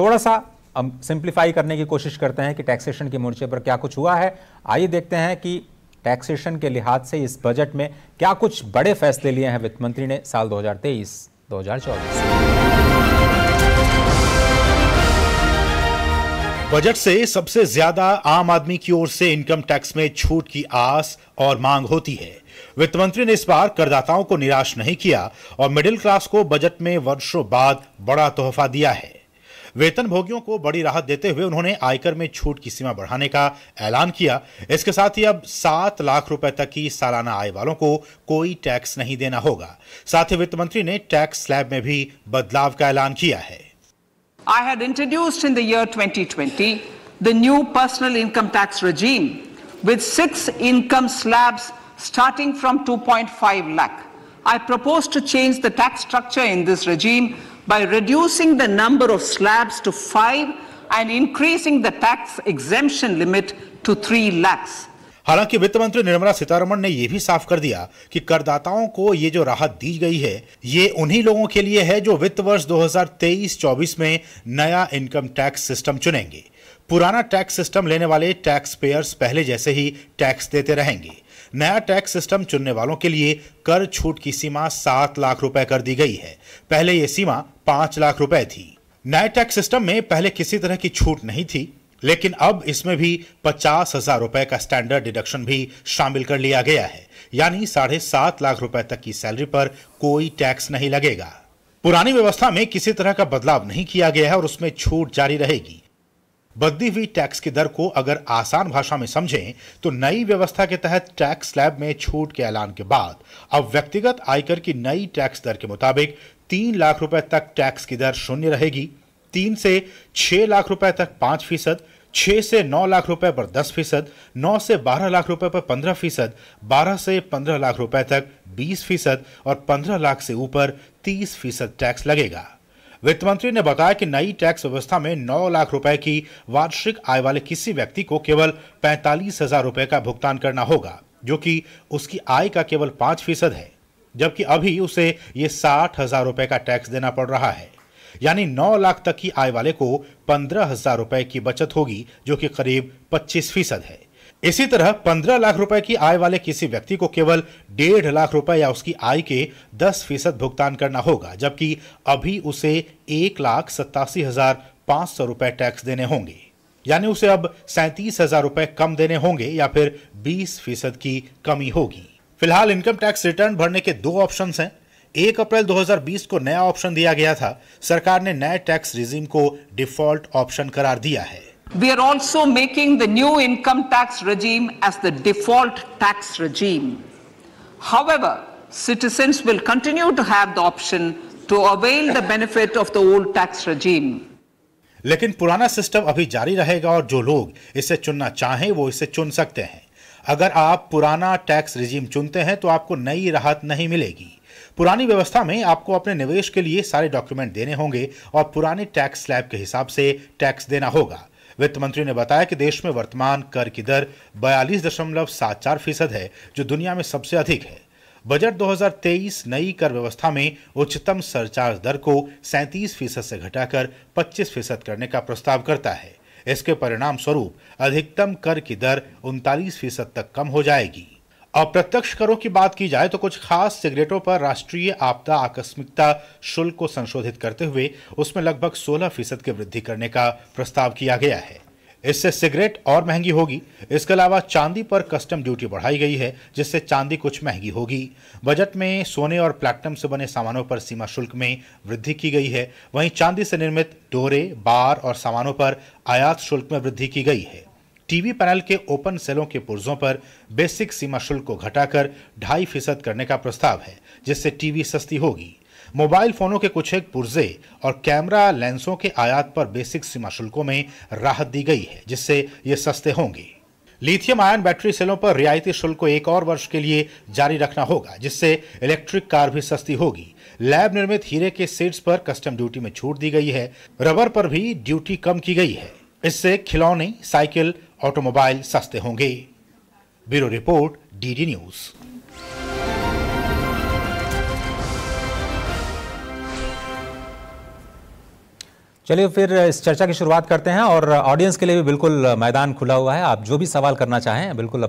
थोड़ा सा सिंप्लीफाई करने की कोशिश करते हैं कि टैक्सेशन के मोर्चे पर क्या कुछ हुआ है आइए देखते हैं कि टैक्सेशन के लिहाज से इस बजट में क्या कुछ बड़े फैसले लिए हैं वित्त मंत्री ने साल 2023 2024 बजट से सबसे ज्यादा आम आदमी की ओर से इनकम टैक्स में छूट की आस और मांग होती है वित्त मंत्री ने इस बार करदाताओं को निराश नहीं किया और मिडिल क्लास को बजट में वर्षों बाद बड़ा तोहफा दिया है वेतन भोगियों को बड़ी राहत देते हुए उन्होंने आयकर में छूट की सीमा बढ़ाने का ऐलान किया इसके साथ ही अब सात लाख रुपए तक की सालाना आय वालों को कोई टैक्स नहीं देना होगा साथ ही वित्त मंत्री ने टैक्स स्लैब में भी बदलाव का ऐलान किया है I had introduce in the twenty twenty the new personal income tax regime with six income slab starting from 2.5 lakh I propose to change the tax structure in this regime by reducing the number of slabs to five and increasing the tax exemption limit to three lakhs. हालांकि वित्त मंत्री निर्मला सीतारमण ने यह भी साफ कर दिया कि करदाताओं को ये जो राहत दी गई है ये उन्हीं लोगों के लिए है जो वित्त वर्ष 2023-24 में नया इनकम टैक्स सिस्टम चुनेंगे पुराना टैक्स सिस्टम लेने वाले टैक्स पेयर्स पहले जैसे ही टैक्स देते रहेंगे नया टैक्स सिस्टम चुनने वालों के लिए कर छूट की सीमा सात लाख रुपए कर दी गई है पहले ये सीमा पांच लाख रुपए थी नए टैक्स सिस्टम में पहले किसी तरह की छूट नहीं थी लेकिन अब इसमें भी पचास हजार रुपए का स्टैंडर्ड डिडक्शन भी शामिल कर लिया गया है यानी साढ़े सात लाख रुपए तक की सैलरी पर कोई टैक्स नहीं लगेगा पुरानी व्यवस्था में किसी तरह का बदलाव नहीं किया गया है और उसमें छूट जारी रहेगी बदली हुई टैक्स की दर को अगर आसान भाषा में समझें तो नई व्यवस्था के तहत टैक्स स्लैब में छूट के ऐलान के बाद अब व्यक्तिगत आयकर की नई टैक्स दर के मुताबिक तीन लाख रुपए तक टैक्स की दर शून्य रहेगी तीन से छह लाख रुपए तक पांच फीसद छह से नौ लाख रुपए पर दस फीसद नौ से बारह लाख रुपए पर पंद्रह फीसद बारह से पंद्रह लाख रुपए तक बीस फीसद और पंद्रह लाख से ऊपर तीस फीसद टैक्स लगेगा वित्त मंत्री ने बताया कि नई टैक्स व्यवस्था में 9 लाख रुपए की वार्षिक आय वाले किसी व्यक्ति को केवल पैंतालीस हजार रुपए का भुगतान करना होगा जो कि उसकी आय का केवल पांच फीसद है जबकि अभी उसे ये साठ हजार रुपए का टैक्स देना पड़ रहा है यानी 9 लाख तक की आय वाले को पंद्रह हजार रुपए की बचत होगी जो कि करीब पच्चीस फीसद है इसी तरह 15 लाख रुपए की आय वाले किसी व्यक्ति को केवल डेढ़ लाख रुपए या उसकी आय के 10 फीसद भुगतान करना होगा जबकि अभी उसे एक लाख सत्तासी हजार पांच सौ रुपए टैक्स देने होंगे यानी उसे अब सैंतीस हजार रुपए कम देने होंगे या फिर 20 फीसद की कमी होगी फिलहाल इनकम टैक्स रिटर्न भरने के दो ऑप्शन हैं एक अप्रैल 2020 को नया ऑप्शन दिया गया था सरकार ने नए टैक्स रिजीम को डिफॉल्ट ऑप्शन करार दिया है We are also making the new income tax regime as the default tax regime. However, citizens will continue to have the option to avail the benefit of the old tax regime. लेकिन पुराना system अभी जारी रहेगा और जो लोग इसे चुनना चाहें वो इसे चुन सकते हैं अगर आप पुराना टैक्स रिजीम चुनते हैं तो आपको नई राहत नहीं मिलेगी पुरानी व्यवस्था में आपको अपने निवेश के लिए सारे डॉक्यूमेंट देने होंगे और पुराने टैक्स स्लैब के हिसाब से टैक्स देना होगा वित्त मंत्री ने बताया कि देश में वर्तमान कर की दर बयालीस दशमलव सात चार फीसद है जो दुनिया में सबसे अधिक है बजट 2023 नई कर व्यवस्था में उच्चतम सरचार्ज दर को 37 फीसद से घटाकर 25 फीसद करने का प्रस्ताव करता है इसके परिणाम स्वरूप अधिकतम कर की दर उनतालीस फीसद तक कम हो जाएगी अप्रत्यक्ष करों की बात की जाए तो कुछ खास सिगरेटों पर राष्ट्रीय आपदा आकस्मिकता शुल्क को संशोधित करते हुए उसमें लगभग 16 फीसद की वृद्धि करने का प्रस्ताव किया गया है इससे सिगरेट और महंगी होगी इसके अलावा चांदी पर कस्टम ड्यूटी बढ़ाई गई है जिससे चांदी कुछ महंगी होगी बजट में सोने और प्लैटिनम से बने सामानों पर सीमा शुल्क में वृद्धि की गई है वहीं चांदी से निर्मित डोरे बार और सामानों पर आयात शुल्क में वृद्धि की गई है टीवी पैनल के ओपन सेलों के पुर्जों पर बेसिक सीमा शुल्क को घटाकर ढाई फीसद करने का प्रस्ताव है जिससे टीवी सस्ती होगी मोबाइल फोनों के कुछ एक पुर्जे और कैमरा लेंसों के आयात पर बेसिक सीमा शुल्कों में राहत दी गई है जिससे ये सस्ते होंगे लिथियम आयन बैटरी सेलों पर रियायती शुल्क को एक और वर्ष के लिए जारी रखना होगा जिससे इलेक्ट्रिक कार भी सस्ती होगी लैब निर्मित हीरे के सीड्स पर कस्टम ड्यूटी में छूट दी गई है रबर पर भी ड्यूटी कम की गई है इससे खिलौने साइकिल ऑटोमोबाइल सस्ते होंगे ब्यूरो रिपोर्ट डीडी न्यूज़ चलिए फिर इस चर्चा की शुरुआत करते हैं और ऑडियंस के लिए भी बिल्कुल मैदान खुला हुआ है आप जो भी सवाल करना चाहें बिल्कुल